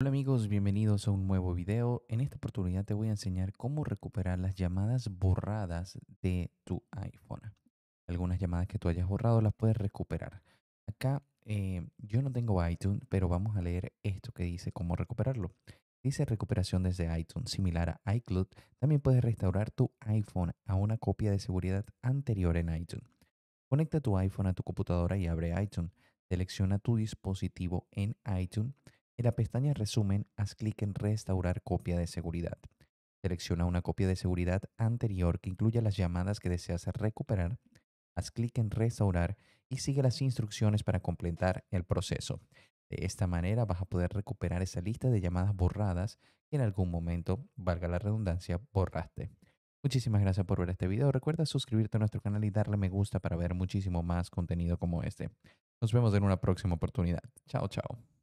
Hola amigos, bienvenidos a un nuevo video. En esta oportunidad te voy a enseñar cómo recuperar las llamadas borradas de tu iPhone. Algunas llamadas que tú hayas borrado las puedes recuperar. Acá eh, yo no tengo iTunes, pero vamos a leer esto que dice cómo recuperarlo. Dice recuperación desde iTunes, similar a iCloud. También puedes restaurar tu iPhone a una copia de seguridad anterior en iTunes. Conecta tu iPhone a tu computadora y abre iTunes. Selecciona tu dispositivo en iTunes en la pestaña Resumen, haz clic en Restaurar copia de seguridad. Selecciona una copia de seguridad anterior que incluya las llamadas que deseas recuperar. Haz clic en Restaurar y sigue las instrucciones para completar el proceso. De esta manera vas a poder recuperar esa lista de llamadas borradas que en algún momento, valga la redundancia, borraste. Muchísimas gracias por ver este video. Recuerda suscribirte a nuestro canal y darle me gusta para ver muchísimo más contenido como este. Nos vemos en una próxima oportunidad. Chao, chao.